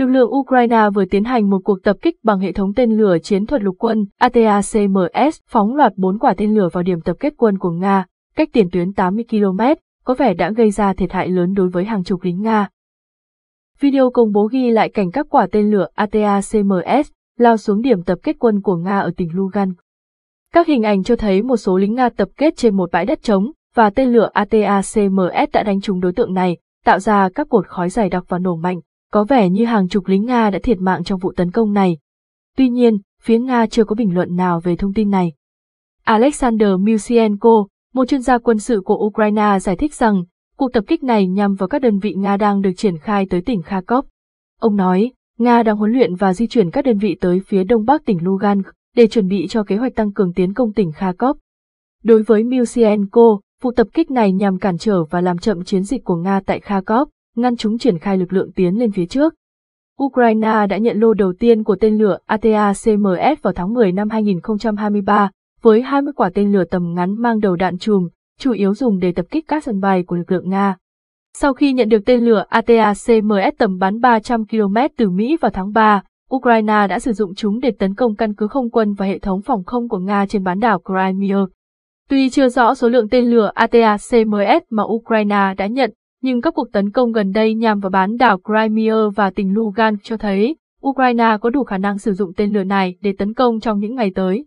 Lực lượng Ukraine vừa tiến hành một cuộc tập kích bằng hệ thống tên lửa chiến thuật lục quân ATACMS phóng loạt 4 quả tên lửa vào điểm tập kết quân của Nga, cách tiền tuyến 80 km, có vẻ đã gây ra thiệt hại lớn đối với hàng chục lính Nga. Video công bố ghi lại cảnh các quả tên lửa ATACMS lao xuống điểm tập kết quân của Nga ở tỉnh Lugan. Các hình ảnh cho thấy một số lính Nga tập kết trên một bãi đất trống và tên lửa ATACMS đã đánh trúng đối tượng này, tạo ra các cột khói dày đặc và nổ mạnh. Có vẻ như hàng chục lính Nga đã thiệt mạng trong vụ tấn công này. Tuy nhiên, phía Nga chưa có bình luận nào về thông tin này. Alexander Musienko, một chuyên gia quân sự của Ukraine giải thích rằng cuộc tập kích này nhằm vào các đơn vị Nga đang được triển khai tới tỉnh Kharkov. Ông nói, Nga đang huấn luyện và di chuyển các đơn vị tới phía đông bắc tỉnh Lugansk để chuẩn bị cho kế hoạch tăng cường tiến công tỉnh Kharkov. Đối với Musienko, vụ tập kích này nhằm cản trở và làm chậm chiến dịch của Nga tại Kharkov ngăn chúng triển khai lực lượng tiến lên phía trước. Ukraine đã nhận lô đầu tiên của tên lửa ATACMS vào tháng 10 năm 2023, với 20 quả tên lửa tầm ngắn mang đầu đạn chùm, chủ yếu dùng để tập kích các sân bay của lực lượng Nga. Sau khi nhận được tên lửa ATACMS tầm bắn 300 km từ Mỹ vào tháng 3, Ukraine đã sử dụng chúng để tấn công căn cứ không quân và hệ thống phòng không của Nga trên bán đảo Crimea. Tuy chưa rõ số lượng tên lửa ATACMS mà Ukraine đã nhận, nhưng các cuộc tấn công gần đây nhằm vào bán đảo Crimea và tỉnh Lugan cho thấy Ukraine có đủ khả năng sử dụng tên lửa này để tấn công trong những ngày tới.